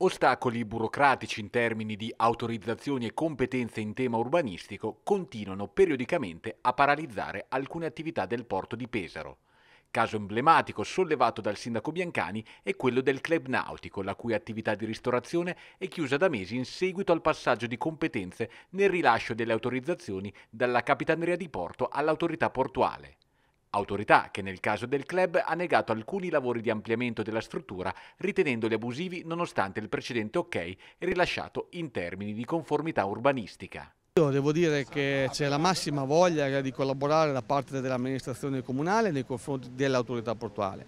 Ostacoli burocratici in termini di autorizzazioni e competenze in tema urbanistico continuano periodicamente a paralizzare alcune attività del porto di Pesaro. Caso emblematico sollevato dal sindaco Biancani è quello del club nautico, la cui attività di ristorazione è chiusa da mesi in seguito al passaggio di competenze nel rilascio delle autorizzazioni dalla Capitaneria di Porto all'autorità portuale autorità che nel caso del club ha negato alcuni lavori di ampliamento della struttura ritenendoli abusivi nonostante il precedente ok rilasciato in termini di conformità urbanistica. Io devo dire che c'è la massima voglia di collaborare da parte dell'amministrazione comunale nei confronti dell'autorità portuale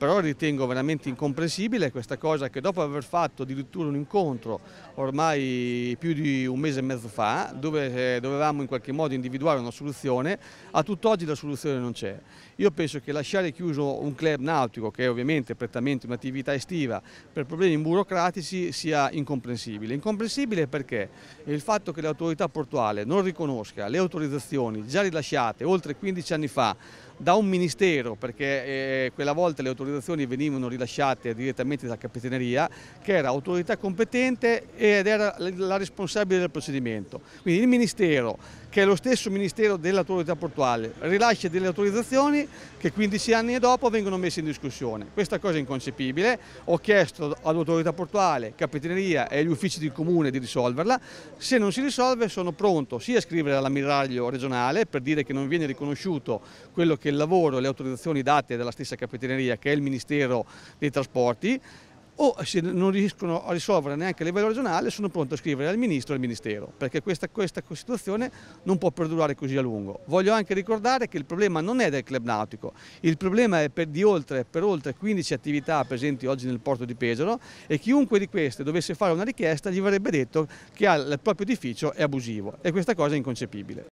però ritengo veramente incomprensibile questa cosa che dopo aver fatto addirittura un incontro ormai più di un mese e mezzo fa dove eh, dovevamo in qualche modo individuare una soluzione, a tutt'oggi la soluzione non c'è. Io penso che lasciare chiuso un club nautico che è ovviamente prettamente un'attività estiva per problemi burocratici sia incomprensibile. Incomprensibile perché il fatto che l'autorità portuale non riconosca le autorizzazioni già rilasciate oltre 15 anni fa da un ministero, perché eh, quella volta le autorizzazioni venivano rilasciate direttamente dalla Capitaneria, che era autorità competente ed era la responsabile del procedimento. Quindi il ministero che è lo stesso Ministero dell'autorità portuale, rilascia delle autorizzazioni che 15 anni dopo vengono messe in discussione. Questa cosa è inconcepibile, ho chiesto all'autorità portuale, capitaneria e agli uffici del comune di risolverla, se non si risolve sono pronto sia a scrivere all'ammiraglio regionale per dire che non viene riconosciuto quello che è il lavoro e le autorizzazioni date dalla stessa capitaneria che è il Ministero dei Trasporti, o se non riescono a risolvere neanche a livello regionale sono pronto a scrivere al Ministro e al Ministero, perché questa, questa situazione non può perdurare così a lungo. Voglio anche ricordare che il problema non è del club nautico, il problema è per, oltre, per oltre 15 attività presenti oggi nel porto di Pesaro e chiunque di queste dovesse fare una richiesta gli verrebbe detto che il proprio edificio è abusivo e questa cosa è inconcepibile.